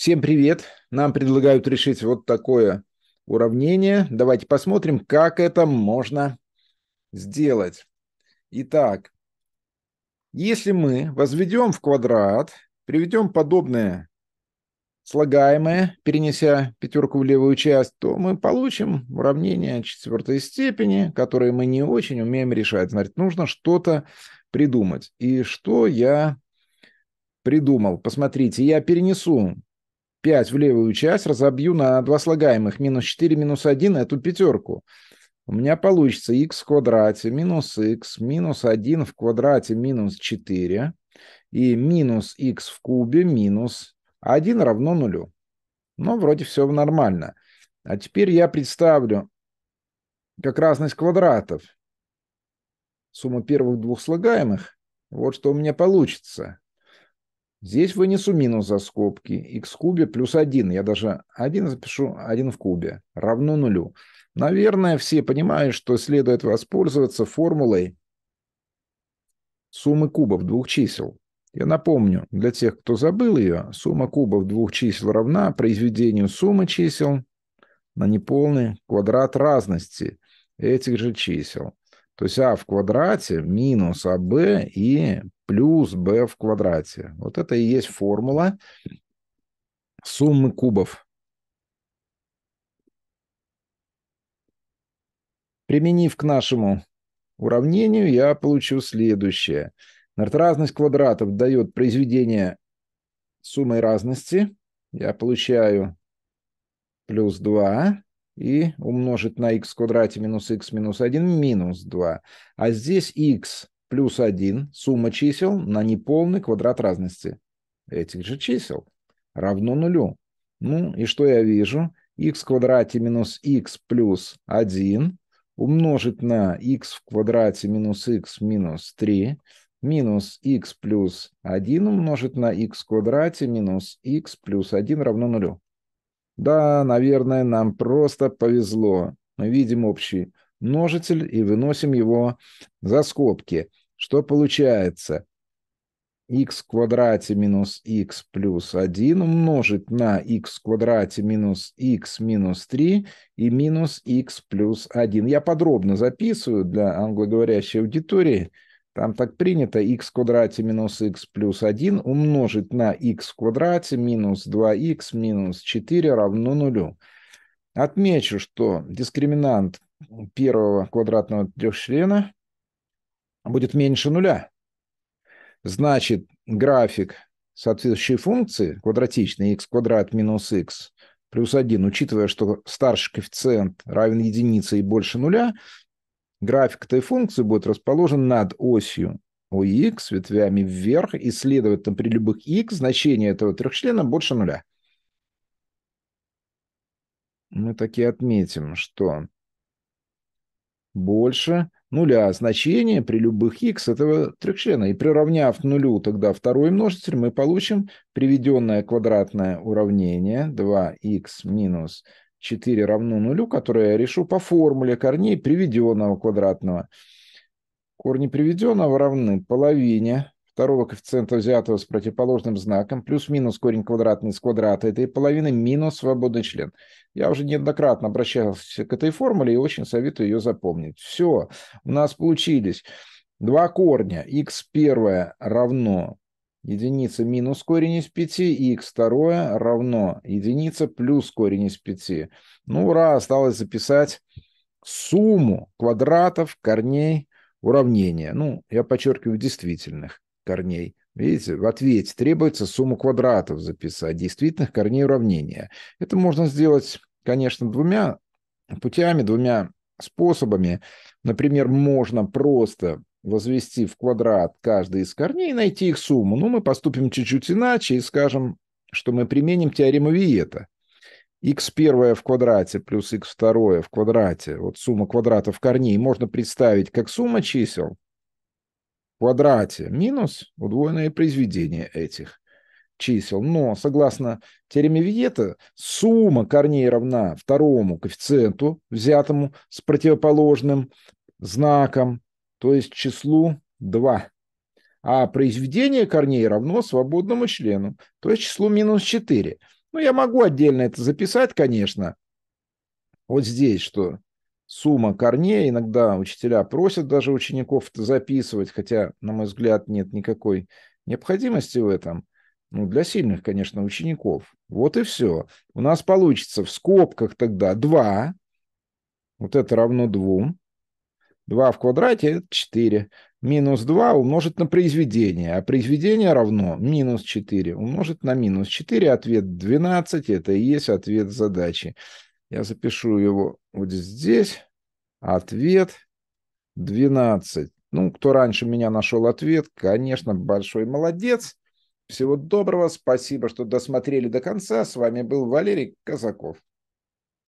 Всем привет! Нам предлагают решить вот такое уравнение. Давайте посмотрим, как это можно сделать. Итак, если мы возведем в квадрат, приведем подобное слагаемое, перенеся пятерку в левую часть, то мы получим уравнение четвертой степени, которое мы не очень умеем решать. Значит, нужно что-то придумать. И что я придумал? Посмотрите, я перенесу 5 в левую часть, разобью на два слагаемых. Минус 4, минус 1, эту пятерку. У меня получится x в квадрате минус x минус 1 в квадрате минус 4 и минус x в кубе минус 1 равно нулю. Ну, вроде все нормально. А теперь я представлю как разность квадратов. Сумма первых двух слагаемых. Вот что у меня получится. Здесь вынесу минус за скобки. x в кубе плюс 1. Я даже 1 запишу 1 в кубе. Равно нулю. Наверное, все понимают, что следует воспользоваться формулой суммы кубов двух чисел. Я напомню, для тех, кто забыл ее, сумма кубов двух чисел равна произведению суммы чисел на неполный квадрат разности этих же чисел. То есть А в квадрате минус АБ и плюс b в квадрате. Вот это и есть формула суммы кубов. Применив к нашему уравнению, я получу следующее. Значит, разность квадратов дает произведение суммы разности. Я получаю плюс 2 и умножить на x в квадрате минус x минус 1 минус 2. А здесь x плюс 1, сумма чисел на неполный квадрат разности этих же чисел, равно нулю. Ну и что я вижу? x в квадрате минус x плюс 1 умножить на x в квадрате минус x минус 3 минус x плюс 1 умножить на x в квадрате минус x плюс 1 равно нулю. Да, наверное, нам просто повезло. Мы видим общий множитель и выносим его за скобки. Что получается? x в квадрате минус x плюс 1 умножить на x в квадрате минус x минус 3 и минус x плюс 1. Я подробно записываю для англоговорящей аудитории – там так принято x в квадрате минус x плюс 1 умножить на x в квадрате минус 2x минус 4 равно нулю. Отмечу, что дискриминант первого квадратного трехчлена будет меньше нуля. Значит, график соответствующей функции квадратичный x квадрат минус x плюс 1, учитывая, что старший коэффициент равен единице и больше нуля, График этой функции будет расположен над осью OX, ветвями вверх, и, следовательно, при любых x значение этого трехчлена больше нуля. Мы таки отметим, что больше нуля значение при любых x этого трехчлена. И приравняв к нулю тогда второй множитель, мы получим приведенное квадратное уравнение 2x минус 4 равно нулю, которое я решу по формуле корней приведенного квадратного. Корни приведенного равны половине второго коэффициента, взятого с противоположным знаком, плюс-минус корень квадратный из квадрата этой половины минус свободный член. Я уже неоднократно обращался к этой формуле и очень советую ее запомнить. Все, у нас получились два корня. x первое равно единица минус корень из 5, и x второе равно единица плюс корень из 5. Ну, ура, осталось записать сумму квадратов корней уравнения. Ну, я подчеркиваю, действительных корней. Видите, в ответе требуется сумму квадратов записать, действительных корней уравнения. Это можно сделать, конечно, двумя путями, двумя способами. Например, можно просто возвести в квадрат каждый из корней и найти их сумму. Но ну, мы поступим чуть-чуть иначе и скажем, что мы применим теорему Виета. x первое в квадрате плюс x второе в квадрате, вот сумма квадратов корней, можно представить как сумма чисел в квадрате минус удвоенное произведение этих чисел. Но, согласно теореме Виета, сумма корней равна второму коэффициенту, взятому с противоположным знаком то есть числу 2. А произведение корней равно свободному члену, то есть числу минус 4. Ну, я могу отдельно это записать, конечно, вот здесь, что сумма корней, иногда учителя просят даже учеников это записывать, хотя, на мой взгляд, нет никакой необходимости в этом. Ну, для сильных, конечно, учеников. Вот и все. У нас получится в скобках тогда 2, вот это равно 2, 2 в квадрате – это 4. Минус 2 умножить на произведение, а произведение равно минус 4 умножить на минус 4. Ответ 12 – это и есть ответ задачи. Я запишу его вот здесь. Ответ 12. Ну, кто раньше меня нашел ответ, конечно, большой молодец. Всего доброго, спасибо, что досмотрели до конца. С вами был Валерий Казаков.